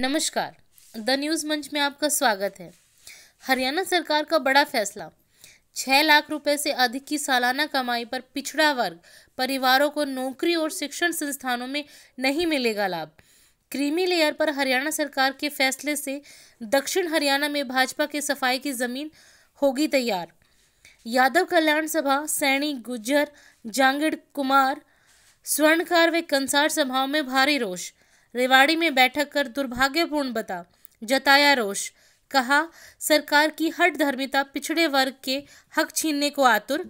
नमस्कार the news मंच में आपका स्वागत है हरियाणा सरकार का बड़ा फैसला छह लाख रुपए से अधिक की सालाना कमाई पर पिछड़ा वर्ग परिवारों को नौकरी और शिक्षण संस्थानों में नहीं मिलेगा लाभ क्रीमी लेयर पर हरियाणा सरकार के फैसले से दक्षिण हरियाणा में भाजपा के सफाई की ज़मीन होगी तैयार यादव कल्याण सभा सैनी गुज्जर जांगिड़ कुमार स्वर्णकार व कंसार सभाओं में भारी रोष रेवाड़ी में बैठक कर दुर्भाग्यपूर्ण बता जताया रोष कहा सरकार की हट धर्मिता पिछड़े वर्ग के हक छीनने को आतुर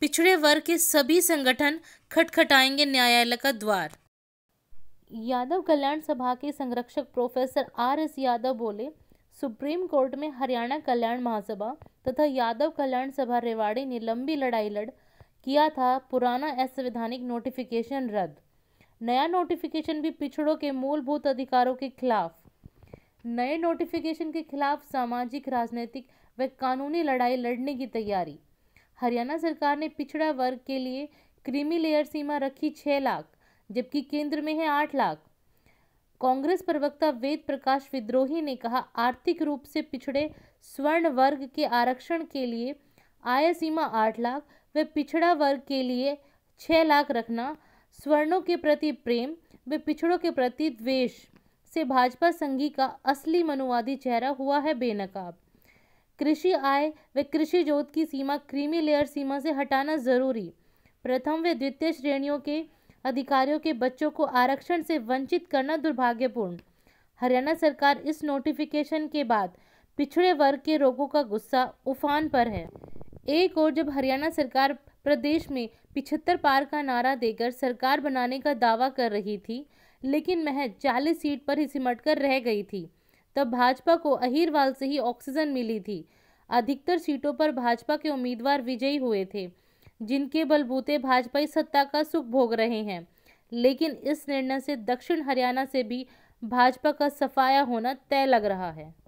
पिछड़े वर्ग के सभी संगठन खटखटाएंगे न्यायालय का द्वार यादव कल्याण सभा के संरक्षक प्रोफेसर आर एस यादव बोले सुप्रीम कोर्ट में हरियाणा कल्याण महासभा तथा यादव कल्याण सभा रेवाड़ी ने लंबी लड़ाई लड़ किया था पुराना असंवैधानिक नोटिफिकेशन रद्द नया नोटिफिकेशन भी पिछड़ों के मूलभूत अधिकारों के खिलाफ नए नोटिफिकेशन के खिलाफ सामाजिक राजनीतिक व कानूनी लड़ाई लड़ने की तैयारी हरियाणा सरकार ने पिछड़ा वर्ग के लिए क्रीमी लेयर सीमा रखी छः लाख जबकि केंद्र में है आठ लाख कांग्रेस प्रवक्ता वेद प्रकाश विद्रोही ने कहा आर्थिक रूप से पिछड़े स्वर्ण वर्ग के आरक्षण के लिए आय सीमा आठ लाख व पिछड़ा वर्ग के लिए छः लाख रखना स्वर्णों के प्रति प्रेम व पिछड़ों के प्रति द्वेष से भाजपा संघी का असली मनुवादी चेहरा हुआ है बेनकाब कृषि आय व कृषि जोत की सीमा क्रीमी लेयर सीमा से हटाना जरूरी प्रथम व द्वितीय श्रेणियों के अधिकारियों के बच्चों को आरक्षण से वंचित करना दुर्भाग्यपूर्ण हरियाणा सरकार इस नोटिफिकेशन के बाद पिछड़े वर्ग के रोगों का गुस्सा उफान पर है एक और जब हरियाणा सरकार प्रदेश में पिछहत्तर पार का नारा देकर सरकार बनाने का दावा कर रही थी लेकिन महज चालीस सीट पर ही सिमट कर रह गई थी तब भाजपा को अहिरवाल से ही ऑक्सीजन मिली थी अधिकतर सीटों पर भाजपा के उम्मीदवार विजयी हुए थे जिनके बलबूते भाजपाई सत्ता का सुख भोग रहे हैं लेकिन इस निर्णय से दक्षिण हरियाणा से भी भाजपा का सफाया होना तय लग रहा है